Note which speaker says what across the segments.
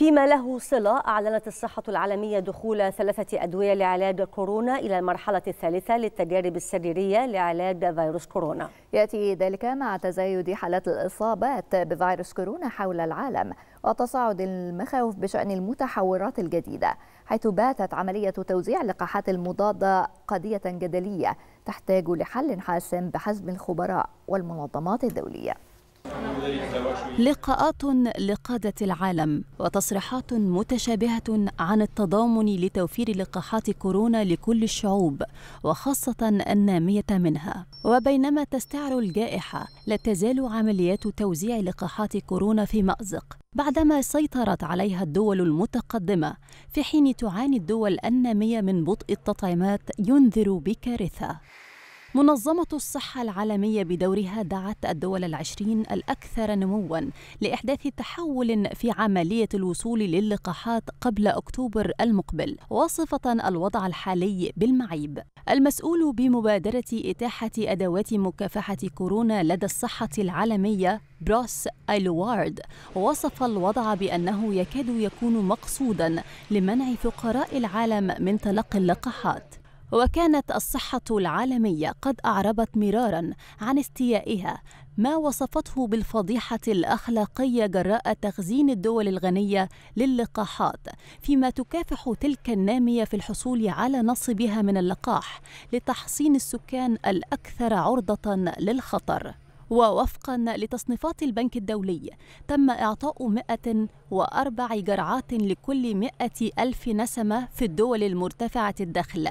Speaker 1: فيما له صلة أعلنت الصحة العالمية دخول ثلاثة أدوية لعلاج كورونا إلى المرحلة الثالثة للتجارب السريرية لعلاج فيروس
Speaker 2: كورونا يأتي ذلك مع تزايد حالات الإصابات بفيروس كورونا حول العالم وتصاعد المخاوف بشأن المتحورات الجديدة حيث باتت عملية توزيع اللقاحات المضادة قضية جدلية تحتاج لحل حاسم بحسب الخبراء والمنظمات الدولية لقاءات
Speaker 1: لقادة العالم وتصريحات متشابهة عن التضامن لتوفير لقاحات كورونا لكل الشعوب وخاصة النامية منها وبينما تستعر الجائحة لا تزال عمليات توزيع لقاحات كورونا في مأزق بعدما سيطرت عليها الدول المتقدمة في حين تعاني الدول النامية من بطء التطعيمات ينذر بكارثة منظمة الصحة العالمية بدورها دعت الدول العشرين الأكثر نمواً لإحداث تحول في عملية الوصول للقاحات قبل أكتوبر المقبل واصفة الوضع الحالي بالمعيب المسؤول بمبادرة إتاحة أدوات مكافحة كورونا لدى الصحة العالمية بروس ألوارد وصف الوضع بأنه يكاد يكون مقصودا لمنع فقراء العالم من تلقي اللقاحات وكانت الصحة العالمية قد أعربت مرارا عن استيائها ما وصفته بالفضيحة الأخلاقية جراء تخزين الدول الغنية للقاحات، فيما تكافح تلك النامية في الحصول على نصبها من اللقاح لتحصين السكان الأكثر عرضة للخطر. ووفقا لتصنيفات البنك الدولي تم إعطاء 104 جرعات لكل 100 ألف نسمة في الدول المرتفعة الدخل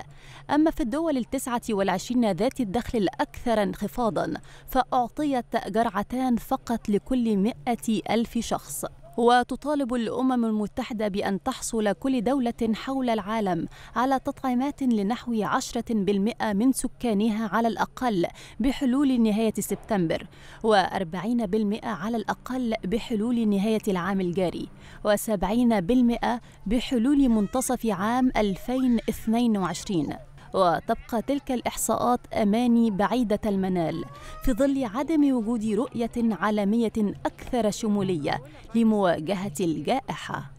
Speaker 1: أما في الدول التسعة والعشرين ذات الدخل الأكثر انخفاضا فأعطيت جرعتان فقط لكل 100 ألف شخص وتطالب الأمم المتحدة بأن تحصل كل دولة حول العالم على تطعيمات لنحو 10% من سكانها على الأقل بحلول نهاية سبتمبر و40% على الأقل بحلول نهاية العام الجاري و70% بحلول منتصف عام 2022 وتبقى تلك الإحصاءات أماني بعيدة المنال في ظل عدم وجود رؤية عالمية أكثر شمولية لمواجهة الجائحة